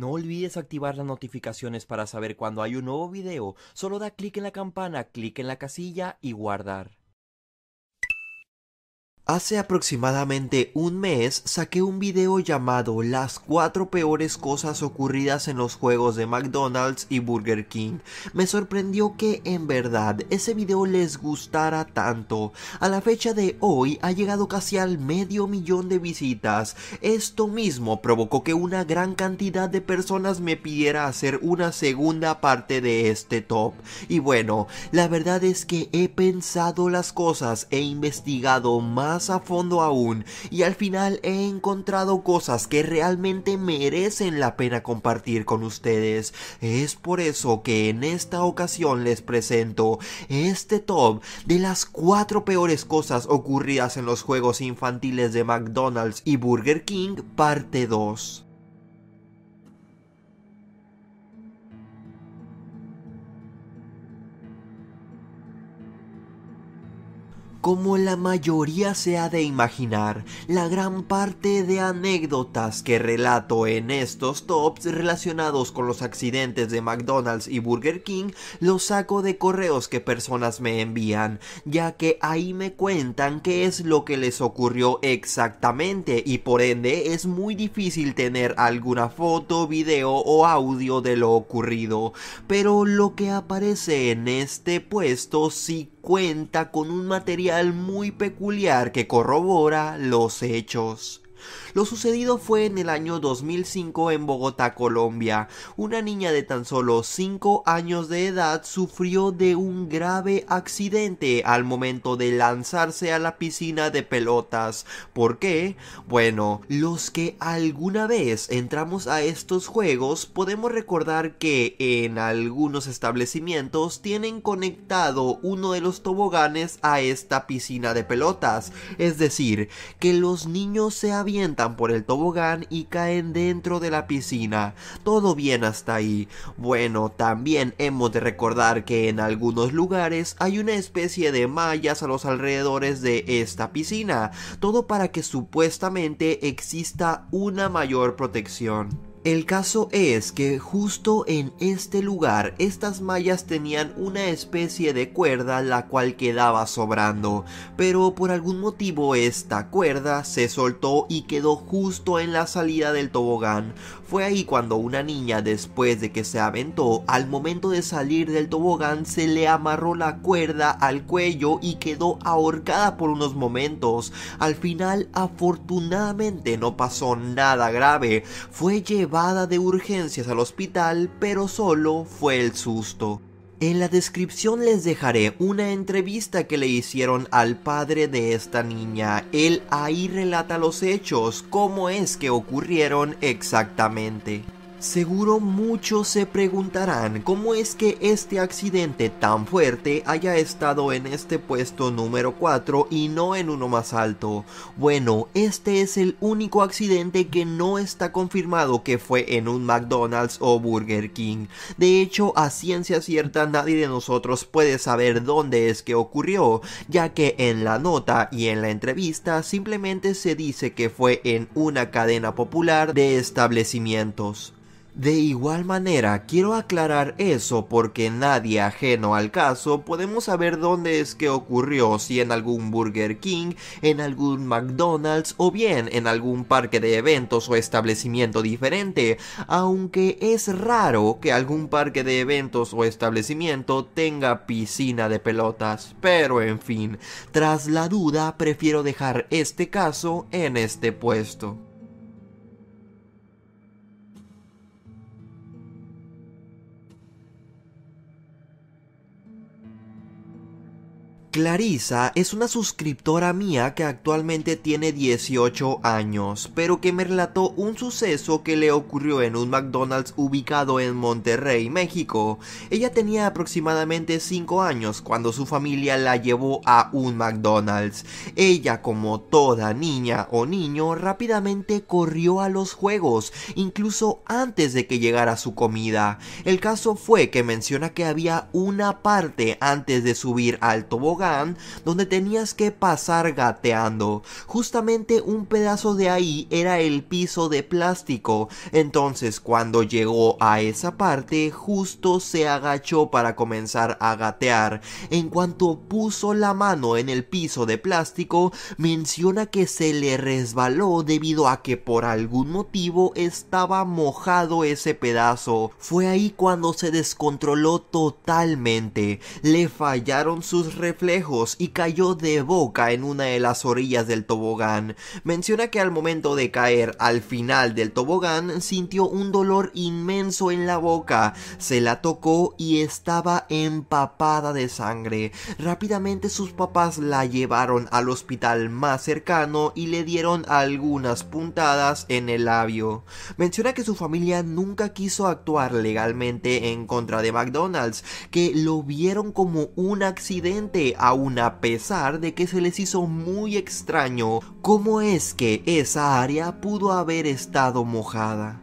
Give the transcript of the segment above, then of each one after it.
No olvides activar las notificaciones para saber cuando hay un nuevo video. Solo da clic en la campana, clic en la casilla y guardar. Hace aproximadamente un mes saqué un video llamado Las 4 peores cosas ocurridas en los juegos de McDonald's y Burger King. Me sorprendió que en verdad ese video les gustara tanto. A la fecha de hoy ha llegado casi al medio millón de visitas. Esto mismo provocó que una gran cantidad de personas me pidiera hacer una segunda parte de este top. Y bueno, la verdad es que he pensado las cosas, he investigado más a fondo aún y al final he encontrado cosas que realmente merecen la pena compartir con ustedes. Es por eso que en esta ocasión les presento este top de las cuatro peores cosas ocurridas en los juegos infantiles de McDonald's y Burger King parte 2. Como la mayoría se ha de imaginar, la gran parte de anécdotas que relato en estos tops relacionados con los accidentes de McDonald's y Burger King los saco de correos que personas me envían, ya que ahí me cuentan qué es lo que les ocurrió exactamente y por ende es muy difícil tener alguna foto, video o audio de lo ocurrido, pero lo que aparece en este puesto sí cuenta con un material muy peculiar que corrobora los hechos. Lo sucedido fue en el año 2005 en Bogotá, Colombia. Una niña de tan solo 5 años de edad sufrió de un grave accidente al momento de lanzarse a la piscina de pelotas. ¿Por qué? Bueno, los que alguna vez entramos a estos juegos podemos recordar que en algunos establecimientos tienen conectado uno de los toboganes a esta piscina de pelotas. Es decir, que los niños se por el tobogán y caen dentro de la piscina. Todo bien hasta ahí. Bueno, también hemos de recordar que en algunos lugares hay una especie de mallas a los alrededores de esta piscina, todo para que supuestamente exista una mayor protección. El caso es que justo en este lugar estas mallas tenían una especie de cuerda la cual quedaba sobrando, pero por algún motivo esta cuerda se soltó y quedó justo en la salida del tobogán. Fue ahí cuando una niña después de que se aventó, al momento de salir del tobogán se le amarró la cuerda al cuello y quedó ahorcada por unos momentos. Al final afortunadamente no pasó nada grave, fue llevada de urgencias al hospital, pero solo fue el susto. En la descripción les dejaré una entrevista que le hicieron al padre de esta niña. Él ahí relata los hechos, cómo es que ocurrieron exactamente. Seguro muchos se preguntarán cómo es que este accidente tan fuerte haya estado en este puesto número 4 y no en uno más alto. Bueno, este es el único accidente que no está confirmado que fue en un McDonald's o Burger King. De hecho, a ciencia cierta nadie de nosotros puede saber dónde es que ocurrió, ya que en la nota y en la entrevista simplemente se dice que fue en una cadena popular de establecimientos. De igual manera, quiero aclarar eso porque nadie ajeno al caso podemos saber dónde es que ocurrió, si en algún Burger King, en algún McDonald's o bien en algún parque de eventos o establecimiento diferente, aunque es raro que algún parque de eventos o establecimiento tenga piscina de pelotas. Pero en fin, tras la duda prefiero dejar este caso en este puesto. Clarisa es una suscriptora mía que actualmente tiene 18 años, pero que me relató un suceso que le ocurrió en un McDonald's ubicado en Monterrey, México. Ella tenía aproximadamente 5 años cuando su familia la llevó a un McDonald's. Ella, como toda niña o niño, rápidamente corrió a los juegos, incluso antes de que llegara su comida. El caso fue que menciona que había una parte antes de subir al tobogán donde tenías que pasar gateando. Justamente un pedazo de ahí era el piso de plástico, entonces cuando llegó a esa parte, justo se agachó para comenzar a gatear. En cuanto puso la mano en el piso de plástico, menciona que se le resbaló debido a que por algún motivo estaba mojado ese pedazo. Fue ahí cuando se descontroló totalmente. Le fallaron sus reflejos y cayó de boca en una de las orillas del tobogán. Menciona que al momento de caer al final del tobogán sintió un dolor inmenso en la boca, se la tocó y estaba empapada de sangre. Rápidamente sus papás la llevaron al hospital más cercano y le dieron algunas puntadas en el labio. Menciona que su familia nunca quiso actuar legalmente en contra de McDonald's, que lo vieron como un accidente Aún a pesar de que se les hizo muy extraño cómo es que esa área pudo haber estado mojada.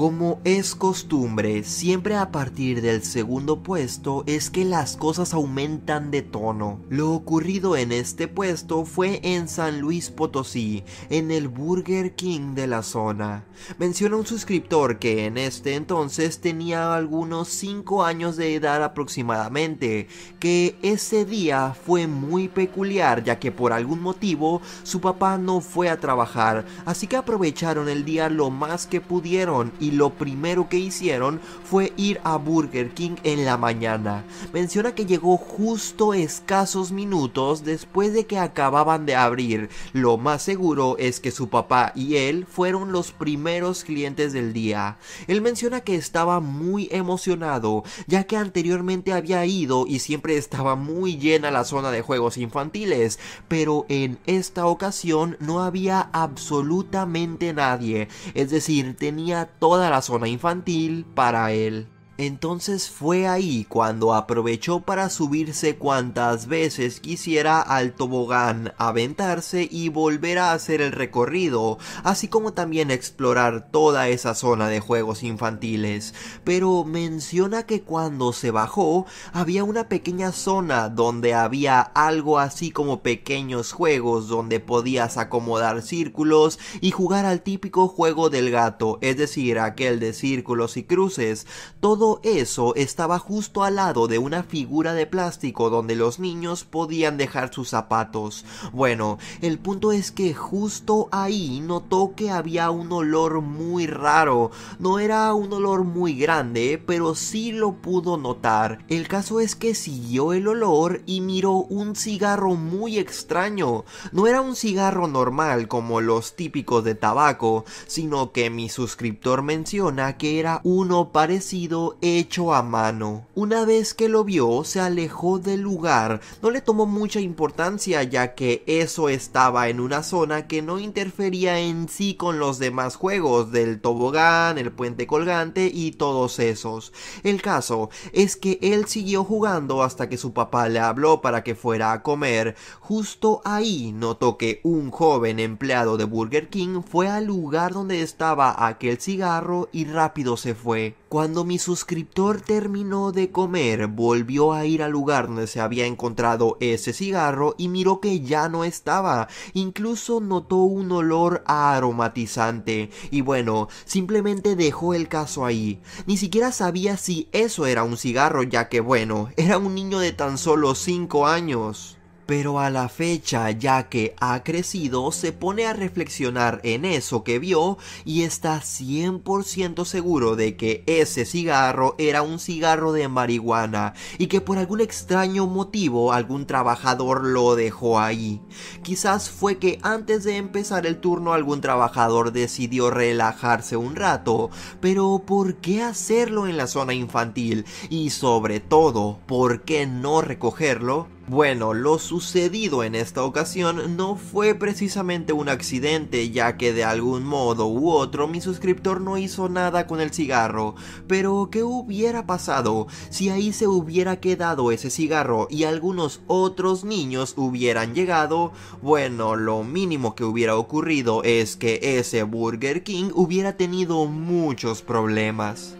Como es costumbre, siempre a partir del segundo puesto es que las cosas aumentan de tono. Lo ocurrido en este puesto fue en San Luis Potosí, en el Burger King de la zona. Menciona un suscriptor que en este entonces tenía algunos 5 años de edad aproximadamente, que ese día fue muy peculiar ya que por algún motivo su papá no fue a trabajar, así que aprovecharon el día lo más que pudieron y lo primero que hicieron fue ir a Burger King en la mañana. Menciona que llegó justo escasos minutos después de que acababan de abrir. Lo más seguro es que su papá y él fueron los primeros clientes del día. Él menciona que estaba muy emocionado, ya que anteriormente había ido y siempre estaba muy llena la zona de juegos infantiles, pero en esta ocasión no había absolutamente nadie, es decir, tenía toda la zona infantil para él. Entonces fue ahí cuando aprovechó para subirse cuantas veces quisiera al tobogán, aventarse y volver a hacer el recorrido, así como también explorar toda esa zona de juegos infantiles. Pero menciona que cuando se bajó había una pequeña zona donde había algo así como pequeños juegos donde podías acomodar círculos y jugar al típico juego del gato, es decir, aquel de círculos y cruces. Todo eso estaba justo al lado de una figura de plástico donde los niños podían dejar sus zapatos. Bueno, el punto es que justo ahí notó que había un olor muy raro. No era un olor muy grande, pero sí lo pudo notar. El caso es que siguió el olor y miró un cigarro muy extraño. No era un cigarro normal como los típicos de tabaco, sino que mi suscriptor menciona que era uno parecido hecho a mano. Una vez que lo vio, se alejó del lugar. No le tomó mucha importancia ya que eso estaba en una zona que no interfería en sí con los demás juegos del tobogán, el puente colgante y todos esos. El caso es que él siguió jugando hasta que su papá le habló para que fuera a comer. Justo ahí notó que un joven empleado de Burger King fue al lugar donde estaba aquel cigarro y rápido se fue. Cuando mi suscriptor terminó de comer, volvió a ir al lugar donde se había encontrado ese cigarro y miró que ya no estaba. Incluso notó un olor aromatizante. Y bueno, simplemente dejó el caso ahí. Ni siquiera sabía si eso era un cigarro, ya que bueno, era un niño de tan solo 5 años pero a la fecha, ya que ha crecido, se pone a reflexionar en eso que vio y está 100% seguro de que ese cigarro era un cigarro de marihuana y que por algún extraño motivo algún trabajador lo dejó ahí. Quizás fue que antes de empezar el turno algún trabajador decidió relajarse un rato, pero ¿por qué hacerlo en la zona infantil? Y sobre todo, ¿por qué no recogerlo? Bueno, lo sucedido en esta ocasión no fue precisamente un accidente, ya que de algún modo u otro mi suscriptor no hizo nada con el cigarro, pero ¿qué hubiera pasado si ahí se hubiera quedado ese cigarro y algunos otros niños hubieran llegado? Bueno, lo mínimo que hubiera ocurrido es que ese Burger King hubiera tenido muchos problemas.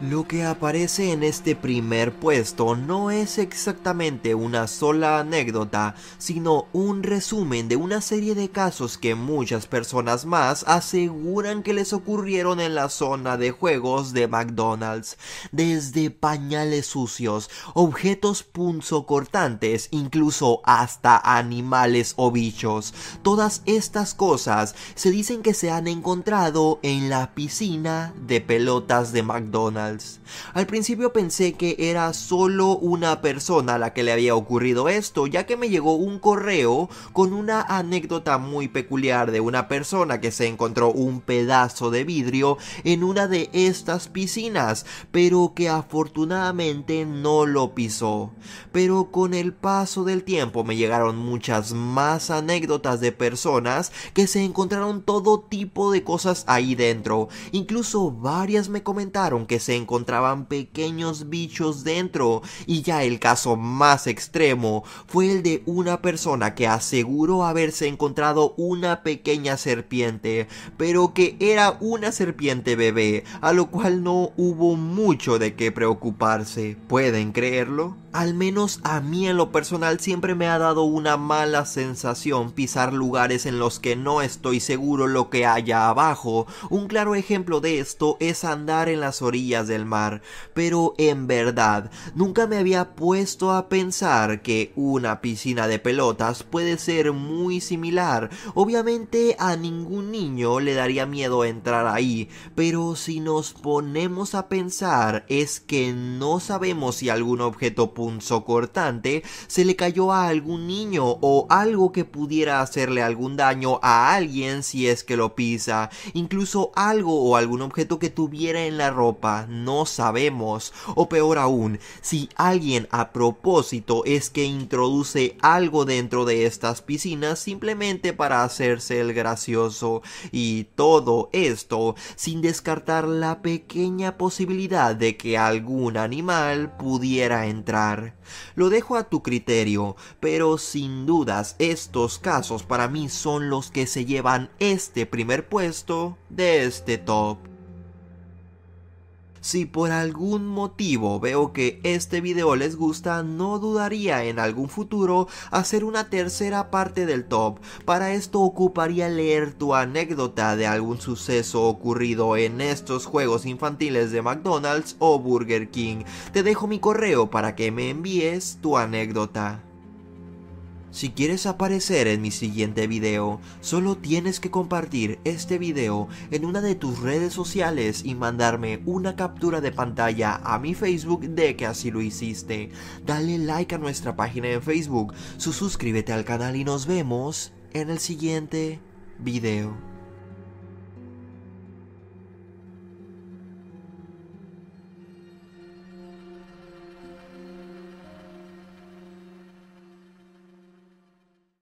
Lo que aparece en este primer puesto no es exactamente una sola anécdota, sino un resumen de una serie de casos que muchas personas más aseguran que les ocurrieron en la zona de juegos de McDonald's, desde pañales sucios, objetos punzocortantes, incluso hasta animales o bichos. Todas estas cosas se dicen que se han encontrado en la piscina de pelotas de McDonald's. Al principio pensé que era solo una persona a la que le había ocurrido esto, ya que me llegó un correo con una anécdota muy peculiar de una persona que se encontró un pedazo de vidrio en una de estas piscinas, pero que afortunadamente no lo pisó. Pero con el paso del tiempo me llegaron muchas más anécdotas de personas que se encontraron todo tipo de cosas ahí dentro. Incluso varias me comentaron que se encontraban pequeños bichos dentro y ya el caso más extremo fue el de una persona que aseguró haberse encontrado una pequeña serpiente, pero que era una serpiente bebé, a lo cual no hubo mucho de qué preocuparse. ¿Pueden creerlo? al menos a mí en lo personal siempre me ha dado una mala sensación pisar lugares en los que no estoy seguro lo que haya abajo. Un claro ejemplo de esto es andar en las orillas del mar. Pero en verdad, nunca me había puesto a pensar que una piscina de pelotas puede ser muy similar. Obviamente a ningún niño le daría miedo entrar ahí, pero si nos ponemos a pensar es que no sabemos si algún objeto cortante se le cayó a algún niño o algo que pudiera hacerle algún daño a alguien si es que lo pisa, incluso algo o algún objeto que tuviera en la ropa, no sabemos, o peor aún, si alguien a propósito es que introduce algo dentro de estas piscinas simplemente para hacerse el gracioso y todo esto sin descartar la pequeña posibilidad de que algún animal pudiera entrar lo dejo a tu criterio, pero sin dudas estos casos para mí son los que se llevan este primer puesto de este top. Si por algún motivo veo que este video les gusta, no dudaría en algún futuro hacer una tercera parte del top. Para esto ocuparía leer tu anécdota de algún suceso ocurrido en estos juegos infantiles de McDonald's o Burger King. Te dejo mi correo para que me envíes tu anécdota. Si quieres aparecer en mi siguiente video, solo tienes que compartir este video en una de tus redes sociales y mandarme una captura de pantalla a mi Facebook de que así lo hiciste. Dale like a nuestra página en Facebook, suscríbete al canal y nos vemos en el siguiente video.